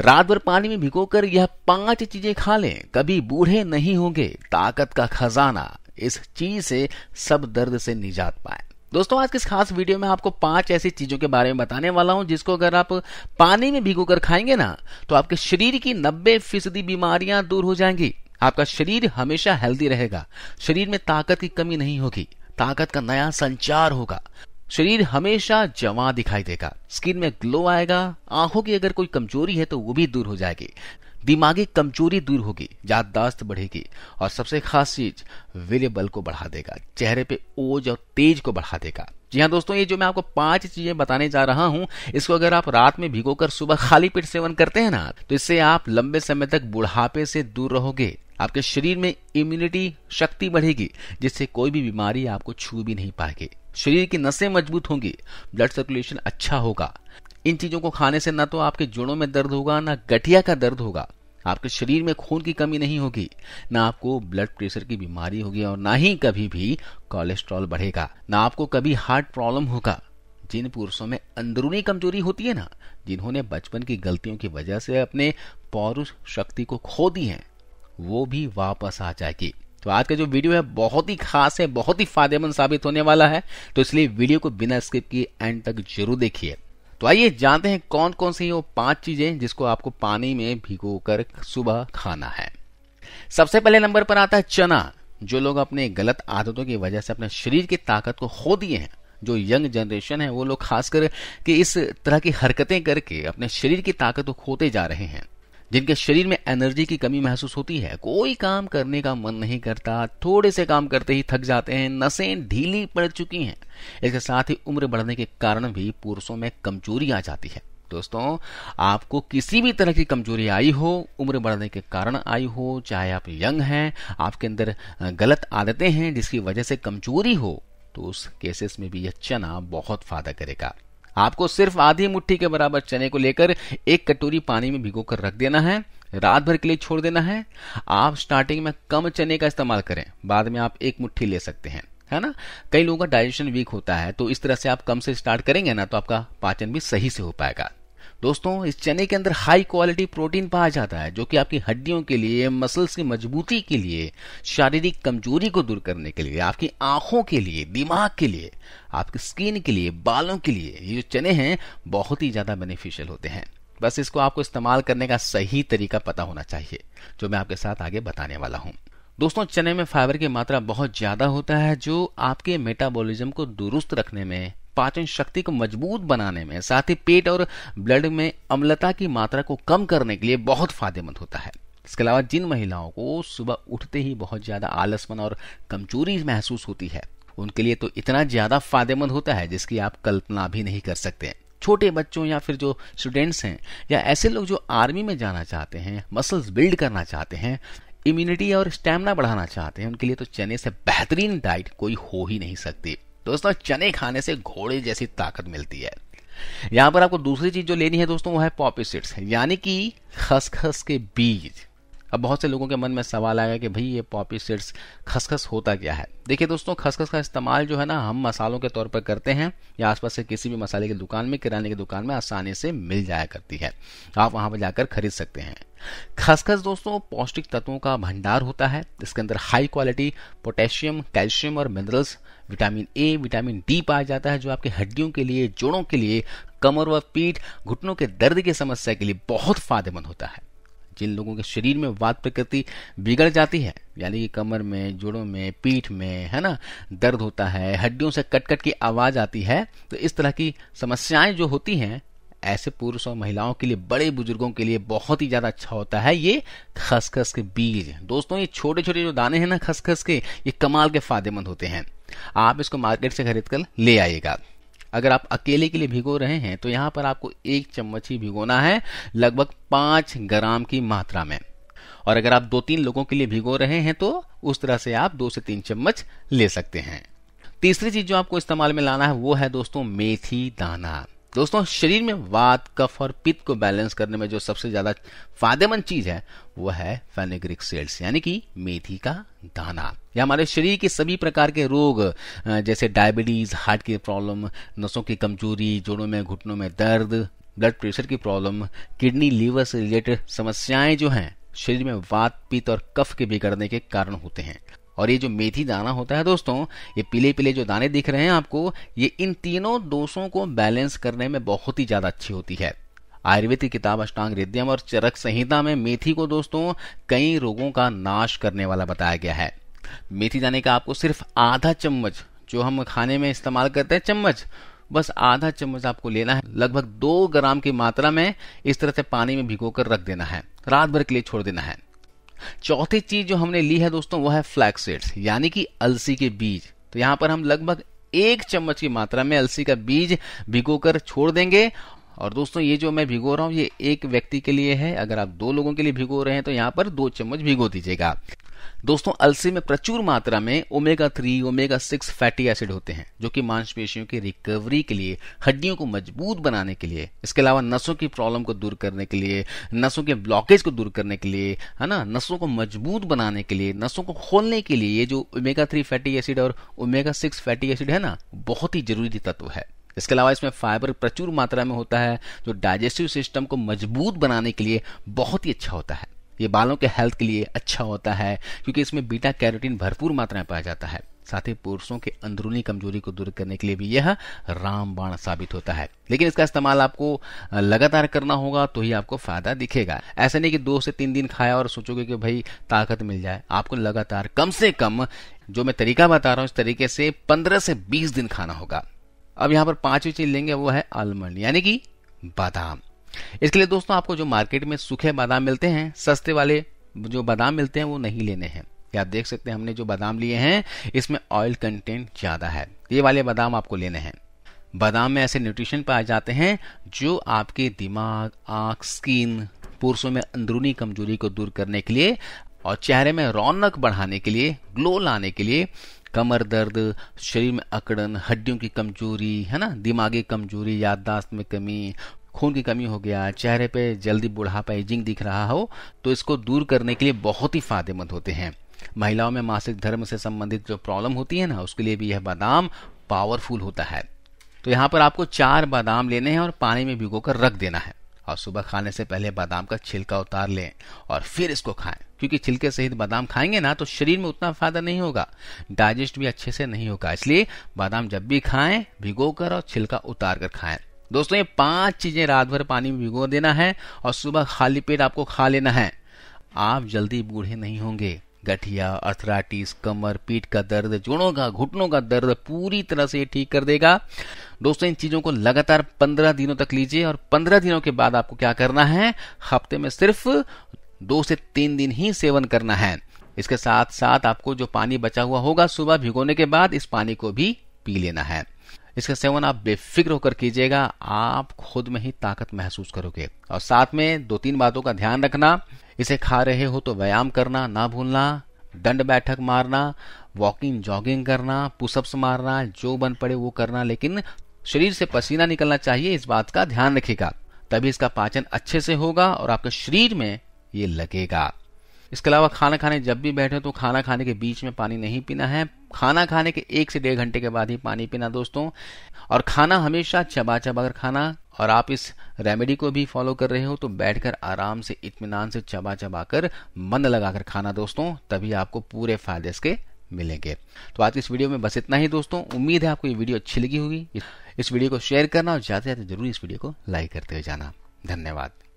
रात भर पानी में भिगोकर यह पांच चीजें खा लें कभी बूढ़े नहीं होंगे ताकत का खजाना इस चीज से सब दर्द से निजात पाए दोस्तों आज के इस खास वीडियो में आपको पांच ऐसी चीजों के बारे में बताने वाला हूं जिसको अगर आप पानी में कर खाएंगे ना तो आपके शरीर की नब्बे फीसदी बीमारियां दूर हो जाएंगी आपका शरीर हमेशा हेल्दी रहेगा शरीर में ताकत की कमी नहीं होगी ताकत का नया संचार होगा शरीर हमेशा जमा दिखाई देगा स्किन में ग्लो आएगा आंखों की अगर कोई कमजोरी है तो वो भी दूर हो जाएगी दिमागी कमजोरी दूर होगी याददाश्त बढ़ेगी और सबसे खास चीज बल को बढ़ा देगा चेहरे पे ओज और तेज को बढ़ा देगा जी हाँ दोस्तों ये जो मैं आपको पांच चीजें बताने जा रहा हूं इसको अगर आप रात में भिगोकर सुबह खाली पेट सेवन करते हैं ना तो इससे आप लंबे समय तक बुढ़ापे से दूर रहोगे आपके शरीर में इम्यूनिटी शक्ति बढ़ेगी जिससे कोई भी बीमारी आपको छू भी नहीं पाएगी शरीर की नसें मजबूत होंगी ब्लड सर्कुलेशन अच्छा होगा इन चीजों को खाने से ना तो आपके जोड़ों में दर्द होगा ना गठिया का दर्द होगा आपके शरीर में खून की कमी नहीं होगी ना आपको ब्लड प्रेशर की बीमारी होगी और ना ही कभी भी कोलेस्ट्रॉल बढ़ेगा ना आपको कभी हार्ट प्रॉब्लम होगा जिन पुरुषों में अंदरूनी कमजोरी होती है ना जिन्होंने बचपन की गलतियों की वजह से अपने पौरुष शक्ति को खो दी है वो भी वापस आ जाएगी तो आज का जो वीडियो है बहुत ही खास है बहुत ही फायदेमंद साबित होने वाला है तो इसलिए वीडियो को बिना स्किप किए एंड तक जरूर देखिए तो आइए जानते हैं कौन कौन सी वो पांच चीजें जिसको आपको पानी में भिगो सुबह खाना है सबसे पहले नंबर पर आता है चना जो लोग अपने गलत आदतों की वजह से अपने शरीर की ताकत को खो दिए हैं जो यंग जनरेशन है वो लोग खासकर कि इस तरह की हरकतें करके अपने शरीर की ताकत को खोते जा रहे हैं जिनके शरीर में एनर्जी की कमी महसूस होती है कोई काम करने का मन नहीं करता थोड़े से काम करते ही थक जाते हैं नसें ढीली पड़ चुकी हैं इसके साथ ही उम्र बढ़ने के कारण भी पुरुषों में कमजोरी आ जाती है दोस्तों आपको किसी भी तरह की कमजोरी आई हो उम्र बढ़ने के कारण आई हो चाहे आप यंग हैं आपके अंदर गलत आदतें हैं जिसकी वजह से कमजोरी हो तो उस केसेस में भी यह चना बहुत फायदा करेगा आपको सिर्फ आधी मुट्ठी के बराबर चने को लेकर एक कटोरी पानी में भिगो कर रख देना है रात भर के लिए छोड़ देना है आप स्टार्टिंग में कम चने का इस्तेमाल करें बाद में आप एक मुट्ठी ले सकते हैं है ना कई लोगों का डाइजेशन वीक होता है तो इस तरह से आप कम से स्टार्ट करेंगे ना तो आपका पाचन भी सही से हो पाएगा दोस्तों इस चने के अंदर हाई क्वालिटी प्रोटीन पाया जाता है जो कि आपकी हड्डियों के लिए मसल्स की मजबूती के लिए शारीरिक कमजोरी को दूर करने के लिए आपकी आंखों के लिए दिमाग के लिए आपकी स्किन के लिए बालों के लिए ये जो चने हैं बहुत ही ज्यादा बेनिफिशियल होते हैं बस इसको आपको इस्तेमाल करने का सही तरीका पता होना चाहिए जो मैं आपके साथ आगे बताने वाला हूँ दोस्तों चने में फाइबर की मात्रा बहुत ज्यादा होता है जो आपके मेटाबॉलिज्म को दुरुस्त रखने में पाचन शक्ति को मजबूत बनाने में साथ ही पेट और ब्लड में अम्लता की मात्रा को कम करने के लिए बहुत फायदेमंद होता है इसके अलावा जिन महिलाओं को सुबह उठते ही बहुत ज्यादा आलसपन और कमजोरी महसूस होती है उनके लिए तो इतना ज्यादा फायदेमंद होता है जिसकी आप कल्पना भी नहीं कर सकते छोटे बच्चों या फिर जो स्टूडेंट्स हैं या ऐसे लोग जो आर्मी में जाना चाहते हैं मसल्स बिल्ड करना चाहते हैं इम्यूनिटी और स्टेमिना बढ़ाना चाहते हैं उनके लिए तो चने से बेहतरीन डाइट कोई हो ही नहीं सकती दोस्तों चने खाने से घोड़े जैसी ताकत मिलती है यहां पर आपको दूसरी चीज जो लेनी है दोस्तों वो है पॉपी सीड्स यानी कि खसखस के बीज अब बहुत से लोगों के मन में सवाल आएगा कि भाई ये पॉपी सीड्स खसखस होता क्या है देखिए दोस्तों खसखस का इस्तेमाल जो है ना हम मसालों के तौर पर करते हैं या आसपास से किसी भी मसाले की दुकान में किराने की दुकान में आसानी से मिल जाया करती है आप वहां पर जाकर खरीद सकते हैं खसखस दोस्तों पौष्टिक तत्वों का भंडार होता है इसके अंदर हाई क्वालिटी पोटेशियम कैल्शियम और minerals vitamin A vitamin D पाया जाता है जो आपके हड्डियों के लिए जोड़ों के लिए कमर व पीठ घुटनों के दर्द की समस्या के लिए बहुत फायदेमंद होता है जिन लोगों के शरीर में वात प्रकृति बिगड़ जाती है यानी कि कमर में जोड़ों में पीठ में है ना दर्द होता है हड्डियों से कटकट की आवाज आती है तो इस तरह की समस्याएं जो होती हैं ऐसे पुरुष और महिलाओं के लिए बड़े बुजुर्गों के लिए बहुत ही ज्यादा अच्छा होता है ये खसखस के बीज दोस्तों ये छोटे छोटे जो दाने हैं ना खसखस के ये कमाल के फायदेमंद होते हैं आप इसको मार्केट से खरीद कर ले आइएगा अगर आप अकेले के लिए भिगो रहे हैं तो यहाँ पर आपको एक चम्मच ही भिगोना है लगभग पांच ग्राम की मात्रा में और अगर आप दो तीन लोगों के लिए भिगो रहे हैं तो उस तरह से आप दो से तीन चम्मच ले सकते हैं तीसरी चीज जो आपको इस्तेमाल में लाना है वो है दोस्तों मेथी दाना दोस्तों शरीर में वात कफ और पित्त को बैलेंस करने में जो सबसे ज्यादा फायदेमंद चीज है वह है फेनेग्रिक सेल्स यानी कि मेथी का दाना यह हमारे शरीर के सभी प्रकार के रोग जैसे डायबिटीज हार्ट की प्रॉब्लम नसों की कमजोरी जोड़ों में घुटनों में दर्द ब्लड प्रेशर की प्रॉब्लम किडनी लीवर से रिलेटेड समस्याएं जो हैं शरीर में वात पित्त और कफ के बिगड़ने के कारण होते हैं और ये जो मेथी दाना होता है दोस्तों ये पीले पीले जो दाने दिख रहे हैं आपको ये इन तीनों दोषों को बैलेंस करने में बहुत ही ज्यादा अच्छी होती है आयुर्वेद की किताब अष्टांग हृदयम और चरक संहिता में मेथी को दोस्तों कई रोगों का नाश करने वाला बताया गया है मेथी दाने का आपको सिर्फ आधा चम्मच जो हम खाने में इस्तेमाल करते हैं चम्मच बस आधा चम्मच आपको लेना है लगभग दो ग्राम की मात्रा में इस तरह से पानी में भिगोकर रख देना है रात भर के लिए छोड़ देना है चौथी चीज जो हमने ली है दोस्तों वो है फ्लैक्स यानी कि अलसी के बीज तो यहां पर हम लगभग एक चम्मच की मात्रा में अलसी का बीज भिगोकर छोड़ देंगे और दोस्तों ये जो मैं भिगो रहा हूं ये एक व्यक्ति के लिए है अगर आप दो लोगों के लिए भिगो रहे हैं तो यहां पर दो चम्मच भिगो दीजिएगा दोस्तों अलसी में प्रचुर मात्रा में omega three omega six fatty acid होते हैं जो कि मांसपेशियों की रिकवरी के लिए हड्डियों को मजबूत बनाने के लिए इसके अलावा नसों की प्रॉब्लम को दूर करने के लिए नसों के ब्लॉकेज को दूर करने के लिए है ना नसों को मजबूत बनाने के लिए नसों को खोलने के लिए ये जो ओमेगा थ्री फैटी एसिड और ओमेगा सिक्स फैटी एसिड है ना बहुत ही जरूरी तत्व है इसके अलावा इसमें फाइबर प्रचुर मात्रा में होता है जो डाइजेस्टिव सिस्टम को मजबूत बनाने के लिए बहुत ही अच्छा होता है ये बालों के हेल्थ के लिए अच्छा होता है क्योंकि इसमें बीटा कैरोटीन भरपूर मात्रा में पाया जाता है साथ ही पुरुषों के अंदरूनी कमजोरी को दूर करने के लिए भी यह रामबाण साबित होता है लेकिन इसका इस्तेमाल आपको लगातार करना होगा तो ही आपको फायदा दिखेगा ऐसा नहीं कि दो से तीन दिन खाया और सोचोगे कि भाई ताकत मिल जाए आपको लगातार कम से कम जो मैं तरीका बता रहा हूं इस तरीके से पंद्रह से बीस दिन खाना होगा अब यहां पर पांचवी चीज लेंगे वो है आलमंड यानी कि बादाम इसके लिए दोस्तों आपको जो मार्केट में सूखे बादाम मिलते हैं सस्ते वाले जो बादाम मिलते हैं वो नहीं लेने हैं आप देख सकते हैं हमने जो बादाम लिए हैं इसमें ऑयल कंटेंट ज़्यादा है ये वाले बादाम आपको लेने हैं बादाम में ऐसे न्यूट्रिशन पाए जाते हैं जो आपके दिमाग आंख स्किन पुरुषों में अंदरूनी कमजोरी को दूर करने के लिए और चेहरे में रौनक बढ़ाने के लिए ग्लो लाने के लिए कमर दर्द शरीर में अकड़न हड्डियों की कमजोरी है ना दिमागी कमजोरी याददाश्त में कमी खून की कमी हो गया चेहरे पे जल्दी बुढ़ापा एजिंग दिख रहा हो तो इसको दूर करने के लिए बहुत ही फायदेमंद होते हैं महिलाओं में मासिक धर्म से संबंधित जो प्रॉब्लम होती है ना उसके लिए भी यह बादाम पावरफुल होता है तो यहाँ पर आपको चार बादाम लेने हैं और पानी में भिगो कर रख देना है और सुबह खाने से पहले बादाम का छिलका उतार लें और फिर इसको खाएं क्योंकि छिलके सहित बादाम खाएंगे ना तो शरीर में उतना फायदा नहीं होगा डाइजेस्ट भी अच्छे से नहीं होगा इसलिए बादाम जब भी खाएं भिगो कर और छिलका उतार कर खाएं दोस्तों ये पांच चीजें रात भर पानी में भिगो देना है और सुबह खाली पेट आपको खा लेना है आप जल्दी बूढ़े नहीं होंगे गठिया अर्थराइटिस कमर पीठ का दर्द जोड़ों का घुटनों का दर्द पूरी तरह से ठीक कर देगा दोस्तों इन चीजों को लगातार पंद्रह दिनों तक लीजिए और पंद्रह दिनों के बाद आपको क्या करना है हफ्ते में सिर्फ दो से तीन दिन ही सेवन करना है इसके साथ साथ आपको जो पानी बचा हुआ होगा सुबह भिगोने के बाद इस पानी को भी पी लेना है इसका सेवन आप बेफिक्र होकर कीजिएगा आप खुद में ही ताकत महसूस करोगे और साथ में दो तीन बातों का ध्यान रखना इसे खा रहे हो तो व्यायाम करना ना भूलना दंड बैठक मारना वॉकिंग जॉगिंग करना पुशअप्स मारना जो बन पड़े वो करना लेकिन शरीर से पसीना निकलना चाहिए इस बात का ध्यान रखेगा तभी इसका पाचन अच्छे से होगा और आपके शरीर में ये लगेगा इसके अलावा खाना खाने जब भी बैठे तो खाना खाने के बीच में पानी नहीं पीना है खाना खाने के एक से डेढ़ घंटे के बाद ही पानी पीना दोस्तों और खाना हमेशा चबा चबा कर खाना और आप इस रेमेडी को भी फॉलो कर रहे हो तो बैठकर आराम से इतमान से चबा चबा कर मन लगाकर खाना दोस्तों तभी आपको पूरे फायदे इसके मिलेंगे तो आज इस वीडियो में बस इतना ही दोस्तों उम्मीद है आपको ये वीडियो अच्छी लगी होगी इस वीडियो को शेयर करना और ज़्यादा से ज़्यादा जरूर इस वीडियो को लाइक करते हुए जाना धन्यवाद